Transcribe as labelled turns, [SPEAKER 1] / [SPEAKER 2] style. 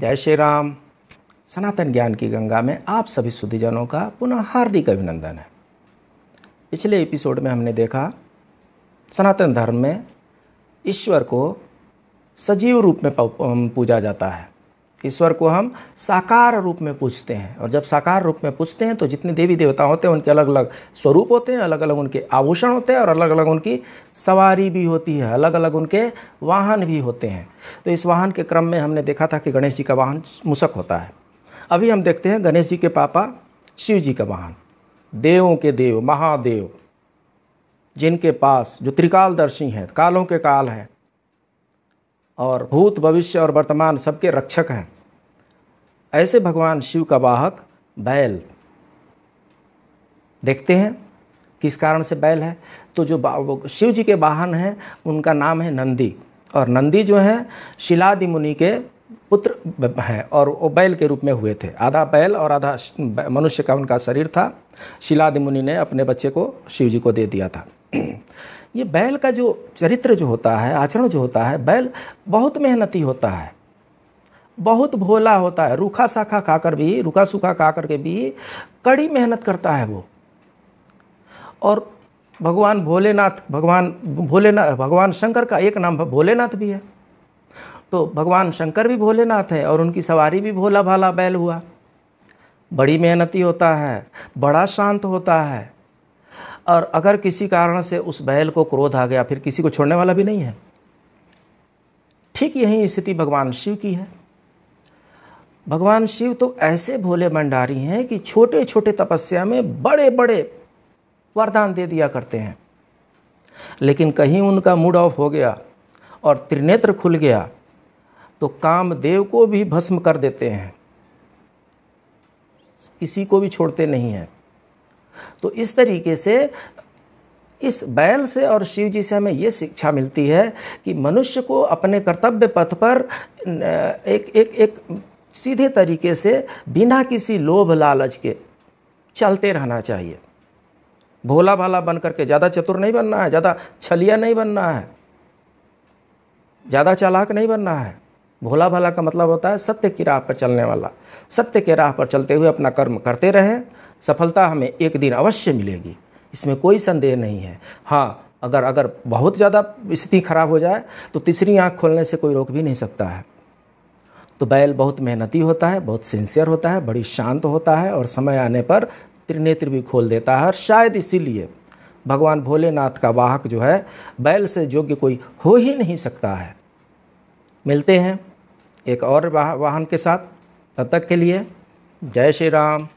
[SPEAKER 1] जय श्री राम सनातन ज्ञान की गंगा में आप सभी सुधिजनों का पुनः हार्दिक अभिनंदन है पिछले एपिसोड में हमने देखा सनातन धर्म में ईश्वर को सजीव रूप में पूजा जाता है ईश्वर को हम साकार रूप में पूछते हैं और जब साकार रूप में पूछते हैं तो जितने देवी देवता होते हैं उनके अलग अलग स्वरूप होते हैं अलग अलग उनके आभूषण होते हैं और अलग अलग उनकी सवारी भी होती है अलग अलग उनके वाहन भी होते हैं तो इस वाहन के क्रम में हमने देखा था कि गणेश जी का वाहन मूसक होता है अभी हम देखते हैं गणेश जी के पापा शिव जी का वाहन देवों के देव महादेव जिनके पास जो त्रिकालदर्शी हैं कालों के काल हैं और भूत भविष्य और वर्तमान सबके रक्षक हैं ऐसे भगवान शिव का वाहक बैल देखते हैं किस कारण से बैल है तो जो शिव जी के वाहन हैं उनका नाम है नंदी और नंदी जो है शिलादि मुनि के पुत्र हैं और वो बैल के रूप में हुए थे आधा बैल और आधा मनुष्य का उनका शरीर था शिलादि मुनि ने अपने बच्चे को शिव जी को दे दिया था ये बैल का जो चरित्र जो होता है आचरण जो होता है बैल बहुत मेहनती होता है बहुत भोला होता है रूखा साखा खाकर भी रूखा सूखा खा के भी कड़ी मेहनत करता है वो और भगवान भोलेनाथ भगवान भोलेनाथ भगवान शंकर का एक नाम भोलेनाथ भी है तो भगवान शंकर भी भोलेनाथ है और उनकी सवारी भी भोला भाला बैल हुआ बड़ी मेहनती होता है बड़ा शांत होता है और अगर किसी कारण से उस बैल को क्रोध आ गया फिर किसी को छोड़ने वाला भी नहीं है ठीक यही स्थिति भगवान शिव की है भगवान शिव तो ऐसे भोले भंडारी हैं कि छोटे छोटे तपस्या में बड़े बड़े वरदान दे दिया करते हैं लेकिन कहीं उनका मूड ऑफ हो गया और त्रिनेत्र खुल गया तो कामदेव को भी भस्म कर देते हैं किसी को भी छोड़ते नहीं हैं तो इस तरीके से इस बैल से और शिव जी से हमें ये शिक्षा मिलती है कि मनुष्य को अपने कर्तव्य पथ पर एक एक एक सीधे तरीके से बिना किसी लोभ लालच के चलते रहना चाहिए भोला भाला बन करके ज़्यादा चतुर नहीं बनना है ज़्यादा छलिया नहीं बनना है ज़्यादा चालाक नहीं बनना है भोला भाला का मतलब होता है सत्य की राह पर चलने वाला सत्य के राह पर चलते हुए अपना कर्म करते रहें सफलता हमें एक दिन अवश्य मिलेगी इसमें कोई संदेह नहीं है हाँ अगर अगर बहुत ज़्यादा स्थिति खराब हो जाए तो तीसरी आँख खोलने से कोई रोक भी नहीं सकता है तो बैल बहुत मेहनती होता है बहुत सिंसियर होता है बड़ी शांत होता है और समय आने पर त्रिनेत्र भी खोल देता है और शायद इसीलिए भगवान भोलेनाथ का वाहक जो है बैल से योग्य कोई हो ही नहीं सकता है मिलते हैं एक और वाहन के साथ तब तक के लिए जय श्री राम